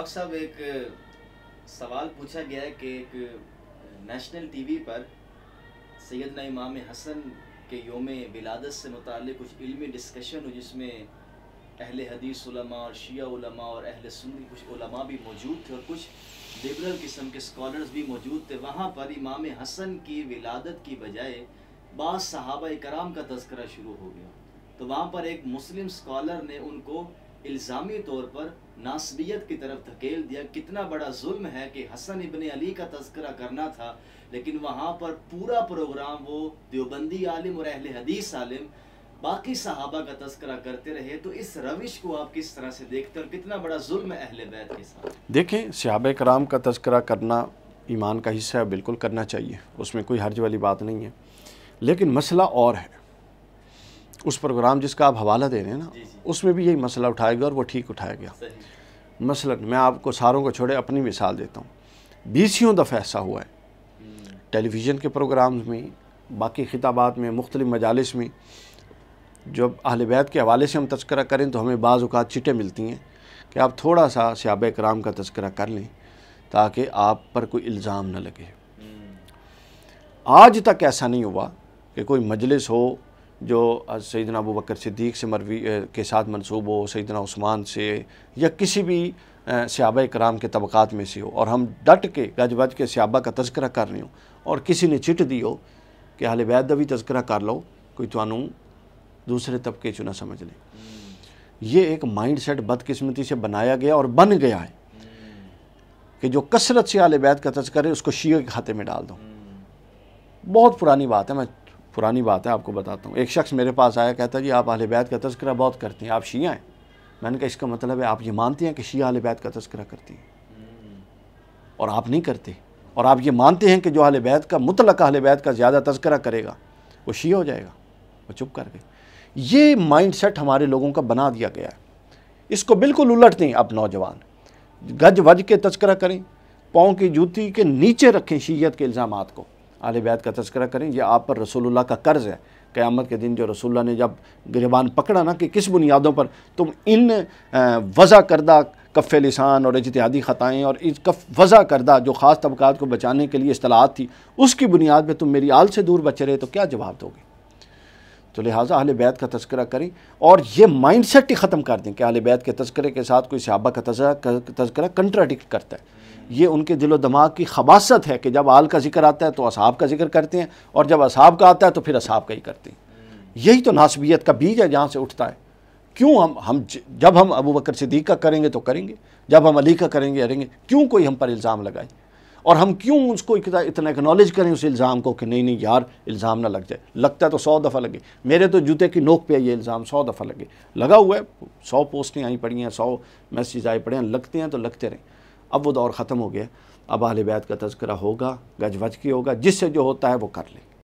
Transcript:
अब सब एक सवाल पूछा गया है कि एक नेशनल टीवी पर सैदना इमाम हसन के योम विलादत से मुतल कुछ इल्मी डिस्कशन हो जिसमें अहल हदीस और शिया और अहल सुन्नी कुछ उलमा भी मौजूद थे और कुछ लिबरल किस्म के स्कॉलर्स भी मौजूद थे वहाँ पर इमाम हसन की विलादत की बजाय बाद सहाबा कराम का तस्करा शुरू हो गया तो वहाँ पर एक मुस्लिम स्कॉलर ने उनको इल्ज़ामी तौर पर नासबियत की तरफ धकेल दिया कितना बड़ा जुल्म है कि हसन इबन अली का तस्करा करना था लेकिन वहाँ पर पूरा प्रोग्राम वो देवबंदी आलिम और अहल हदीस आलिम बाकी सहाबा का तस्करा करते रहे तो इस रविश को आप किस तरह से देखते और कितना बड़ा जुल्म अहल बैत के साथ देखें सहाब कराम का तस्करा करना ईमान का हिस्सा बिल्कुल करना चाहिए उसमें कोई हर्ज वाली बात नहीं है लेकिन मसला और है उस प्रोग्राम जिसका आप हवाला दे रहे हैं ना उसमें भी यही मसला उठाया गया और वो ठीक उठाया गया मसलन मैं आपको सारों को छोड़े अपनी मिसाल देता हूँ बीसियों दफ़ा ऐसा हुआ है हम्म। टेलीविज़न के प्रोग्राम में बाकी खिताबात में मुख्तलि मजालस में जब अहल बैत के हवाले से हम तस्करा करें तो हमें बाज़ात चिटें मिलती हैं कि आप थोड़ा सा सियाब कराम का तस्करा कर लें ताकि आप पर कोई इल्ज़ाम न लगे हम्म। आज तक ऐसा नहीं हुआ कि कोई मजलिस हो जो सैदना अबू बकर सिद्दीक से मरवी के साथ मनसूब हो सैदना उस्मान से या किसी भी सियाब कराम के तबक़ात में से हो और हम डट के गज बज के सयाबा का तस्करा कर रहे हो और किसी ने चिट दी हो कि हाल वैद का भी तस्करा कर लो कोई थानू दूसरे तबके चुना समझ लें ये एक माइंड सेट बदकिस्मती से बनाया गया और बन गया है कि जो कसरत से आल वैद का तस्कर है उसको शीय के खाते में डाल दो हम्म। बहुत पुरानी बात है मैं पुरानी बात है आपको बताता हूँ एक शख्स मेरे पास आया कहता जी आप अहल बैत का तस्करा बहुत करते हैं आप शिया हैं मैंने कहा इसका मतलब है आप ये मानते हैं कि शिया अहल बैत का तस्करा करती हैं और आप नहीं करते और आप ये मानते हैं कि जो अहल बैत का मुतलक अहल बैत का ज़्यादा तस्करा करेगा वो शिया हो जाएगा वो चुप कर गए ये माइंड सेट हमारे लोगों का बना दिया गया है इसको बिल्कुल उलट दें आप नौजवान गज वज के तस्करा करें पाँव की जूती के नीचे रखें शीयत के इल्ज़ाम को आल बैत का तस्करा करें यह आप पर रसोल्ला का कर्ज़ है क़्यामत के दिन जो रसोल्ला ने जब गिरबान पकड़ा ना कि किस बुनियादों पर तुम इन वज़ा करदा कफ़ लिसान और इजतहादी ख़ताएँ और इस कफ वज़ा करदा जो ख़ास तबक़ात को बचाने के लिए असलाहत थी उसकी बुनियाद पर तुम मेरी आल से दूर बचे रहे तो क्या जवाब दोगे तो लिहाजा अहल बैत का तस्करा करें और ये माइंड सेट ही ख़त्म कर दें कि अहल बैत के तस्करे के साथ कोई सहाबा का तस्करा कंट्राडिक्ट करता है ये उनके दिलो दिमाग की खबासत है कि जब आल का जिक्र आता है तो असहाब का जिक्र करते हैं और जब असहाब का आता है तो फिर असहाब का ही करते हैं यही तो नासबियत का बीज है जहाँ से उठता है क्यों हम हम जब हम अबू बकर सिद्दीक का करेंगे तो करेंगे जब हम अली का करेंगे करेंगे क्यों कोई हम पर इल्ज़ाम लगाए और हम क्यों उसको इतना एक्नॉलेज करें उस इल्ज़ाम को कि नहीं नहीं यार इल्ज़ाम ना लग जाए लगता है तो सौ दफ़ा लगे मेरे तो जूते की नोक पे ये इल्ज़ाम सौ दफ़ा लगे लगा हुआ है सौ पोस्टें आई पड़ी हैं सौ मैसेज आए पड़े हैं लगते हैं तो लगते रहें अब वो दौर ख़त्म हो गया अब आल बैत का तस्करा होगा गज वज के होगा जिससे जो होता है वो कर लें